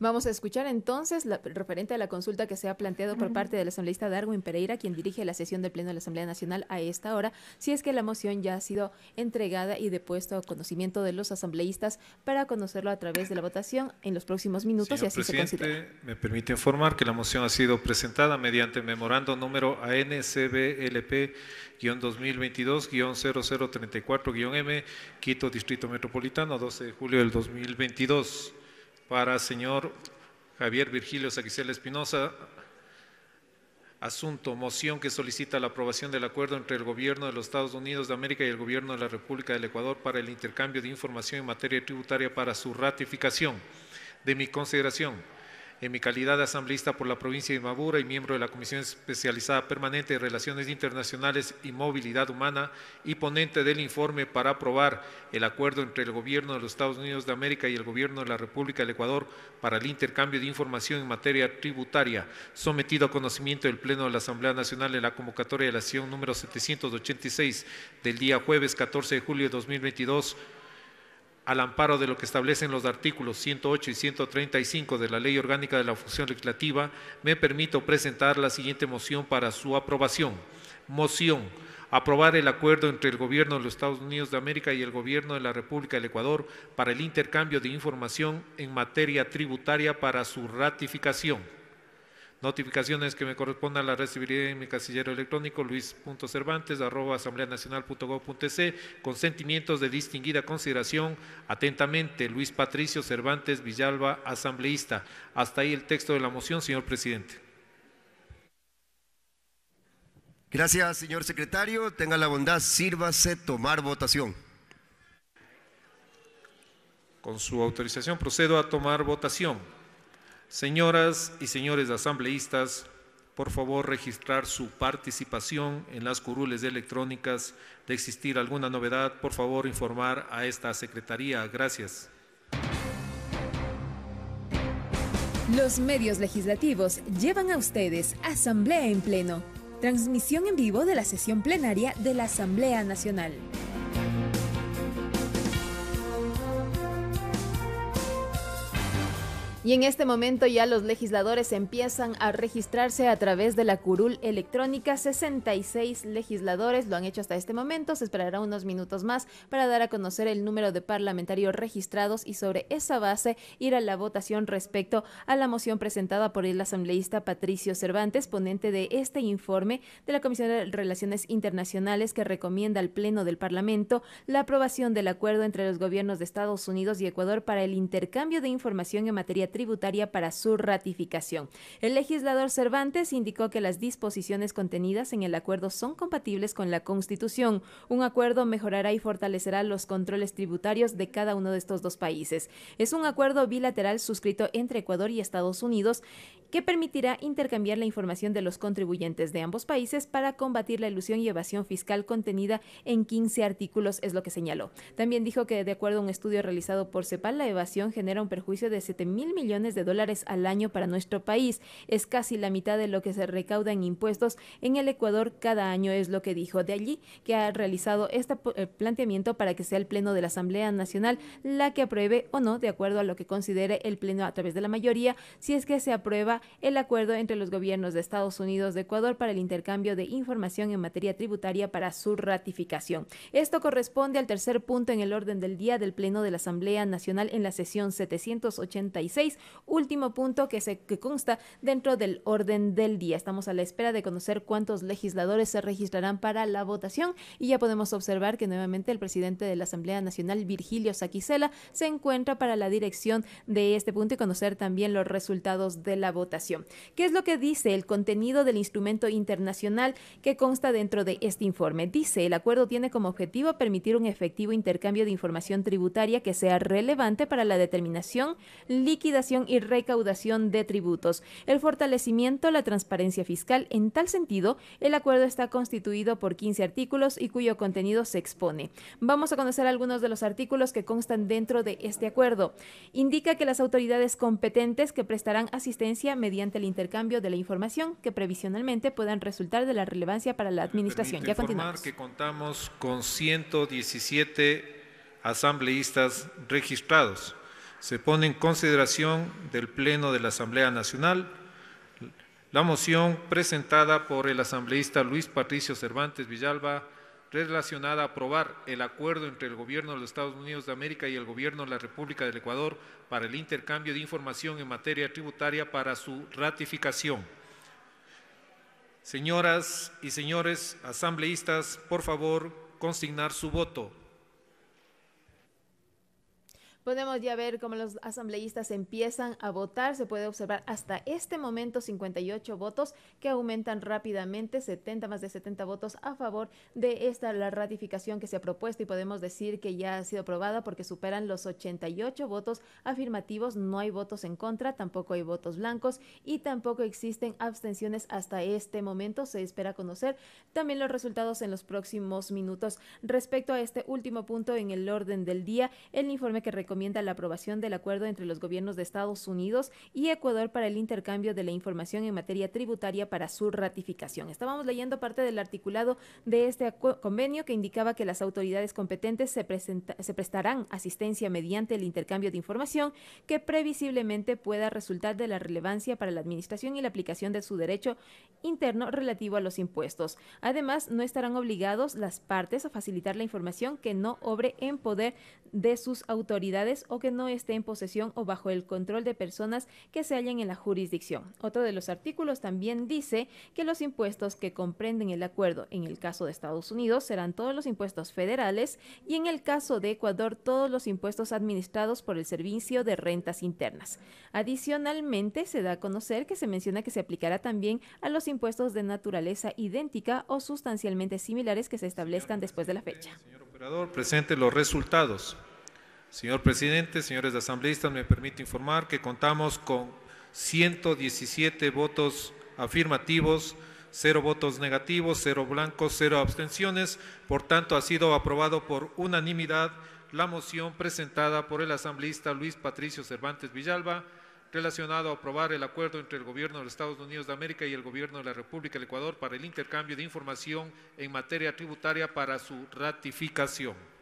Vamos a escuchar entonces la referente a la consulta que se ha planteado por parte del asambleísta Darwin Pereira, quien dirige la sesión del Pleno de la Asamblea Nacional a esta hora, si es que la moción ya ha sido entregada y depuesto a conocimiento de los asambleístas para conocerlo a través de la votación en los próximos minutos y así se considera. Me permite informar que la moción ha sido presentada mediante memorando número ANCBLP 2022-0034-M, Quito Distrito Metropolitano, 12 de julio del 2022 para señor Javier Virgilio Saquicel Espinosa, Asunto, moción que solicita la aprobación del acuerdo entre el Gobierno de los Estados Unidos de América y el Gobierno de la República del Ecuador para el intercambio de información en materia tributaria para su ratificación. De mi consideración, en mi calidad de asambleísta por la provincia de Imabura y miembro de la Comisión Especializada Permanente de Relaciones Internacionales y Movilidad Humana y ponente del informe para aprobar el acuerdo entre el Gobierno de los Estados Unidos de América y el Gobierno de la República del Ecuador para el intercambio de información en materia tributaria, sometido a conocimiento del Pleno de la Asamblea Nacional en la convocatoria de la sesión número 786 del día jueves 14 de julio de 2022 al amparo de lo que establecen los artículos 108 y 135 de la Ley Orgánica de la Función Legislativa, me permito presentar la siguiente moción para su aprobación. Moción. Aprobar el acuerdo entre el Gobierno de los Estados Unidos de América y el Gobierno de la República del Ecuador para el intercambio de información en materia tributaria para su ratificación. Notificaciones que me correspondan las recibiré en mi casillero electrónico luis.cervantes arroba con sentimientos de distinguida consideración. Atentamente, Luis Patricio Cervantes Villalba, asambleísta. Hasta ahí el texto de la moción, señor presidente. Gracias, señor secretario. Tenga la bondad, sírvase tomar votación. Con su autorización procedo a tomar votación. Señoras y señores asambleístas, por favor registrar su participación en las curules electrónicas. De existir alguna novedad, por favor informar a esta Secretaría. Gracias. Los medios legislativos llevan a ustedes Asamblea en Pleno, transmisión en vivo de la sesión plenaria de la Asamblea Nacional. Y en este momento ya los legisladores empiezan a registrarse a través de la curul electrónica. 66 legisladores lo han hecho hasta este momento. Se esperará unos minutos más para dar a conocer el número de parlamentarios registrados y sobre esa base ir a la votación respecto a la moción presentada por el asambleísta Patricio Cervantes, ponente de este informe de la Comisión de Relaciones Internacionales que recomienda al Pleno del Parlamento la aprobación del acuerdo entre los gobiernos de Estados Unidos y Ecuador para el intercambio de información en materia tributaria para su ratificación. El legislador Cervantes indicó que las disposiciones contenidas en el acuerdo son compatibles con la Constitución. Un acuerdo mejorará y fortalecerá los controles tributarios de cada uno de estos dos países. Es un acuerdo bilateral suscrito entre Ecuador y Estados Unidos que permitirá intercambiar la información de los contribuyentes de ambos países para combatir la ilusión y evasión fiscal contenida en 15 artículos, es lo que señaló. También dijo que, de acuerdo a un estudio realizado por CEPAL, la evasión genera un perjuicio de 7 mil millones de dólares al año para nuestro país. Es casi la mitad de lo que se recauda en impuestos en el Ecuador cada año, es lo que dijo. De allí que ha realizado este eh, planteamiento para que sea el Pleno de la Asamblea Nacional la que apruebe o no, de acuerdo a lo que considere el Pleno a través de la mayoría, si es que se aprueba el acuerdo entre los gobiernos de Estados Unidos de Ecuador para el intercambio de información en materia tributaria para su ratificación. Esto corresponde al tercer punto en el orden del día del Pleno de la Asamblea Nacional en la sesión 786, último punto que, se, que consta dentro del orden del día. Estamos a la espera de conocer cuántos legisladores se registrarán para la votación y ya podemos observar que nuevamente el presidente de la Asamblea Nacional, Virgilio Saquicela, se encuentra para la dirección de este punto y conocer también los resultados de la votación. ¿Qué es lo que dice el contenido del instrumento internacional que consta dentro de este informe? Dice, el acuerdo tiene como objetivo permitir un efectivo intercambio de información tributaria que sea relevante para la determinación, liquidación y recaudación de tributos, el fortalecimiento, la transparencia fiscal. En tal sentido, el acuerdo está constituido por 15 artículos y cuyo contenido se expone. Vamos a conocer algunos de los artículos que constan dentro de este acuerdo. Indica que las autoridades competentes que prestarán asistencia mediante el intercambio de la información que previsionalmente puedan resultar de la relevancia para la administración. Ya continuamos. que contamos con 117 asambleístas registrados. Se pone en consideración del Pleno de la Asamblea Nacional la moción presentada por el asambleísta Luis Patricio Cervantes Villalba relacionada a aprobar el acuerdo entre el Gobierno de los Estados Unidos de América y el Gobierno de la República del Ecuador para el intercambio de información en materia tributaria para su ratificación. Señoras y señores asambleístas, por favor, consignar su voto. Podemos ya ver cómo los asambleístas empiezan a votar. Se puede observar hasta este momento 58 votos que aumentan rápidamente, 70 más de 70 votos a favor de esta la ratificación que se ha propuesto y podemos decir que ya ha sido aprobada porque superan los 88 votos afirmativos. No hay votos en contra, tampoco hay votos blancos y tampoco existen abstenciones hasta este momento. Se espera conocer también los resultados en los próximos minutos. Respecto a este último punto en el orden del día, el informe que recomienda la aprobación del acuerdo entre los gobiernos de Estados Unidos y Ecuador para el intercambio de la información en materia tributaria para su ratificación. Estábamos leyendo parte del articulado de este convenio que indicaba que las autoridades competentes se, se prestarán asistencia mediante el intercambio de información que previsiblemente pueda resultar de la relevancia para la administración y la aplicación de su derecho interno relativo a los impuestos. Además, no estarán obligados las partes a facilitar la información que no obre en poder de sus autoridades o que no esté en posesión o bajo el control de personas que se hallen en la jurisdicción. Otro de los artículos también dice que los impuestos que comprenden el acuerdo en el caso de Estados Unidos serán todos los impuestos federales y en el caso de Ecuador todos los impuestos administrados por el Servicio de Rentas Internas. Adicionalmente, se da a conocer que se menciona que se aplicará también a los impuestos de naturaleza idéntica o sustancialmente similares que se establezcan después de la fecha. Señor operador, presente los resultados. Señor presidente, señores asambleístas, me permito informar que contamos con 117 votos afirmativos, cero votos negativos, cero blancos, cero abstenciones. Por tanto, ha sido aprobado por unanimidad la moción presentada por el asambleísta Luis Patricio Cervantes Villalba relacionado a aprobar el acuerdo entre el Gobierno de los Estados Unidos de América y el Gobierno de la República del Ecuador para el intercambio de información en materia tributaria para su ratificación.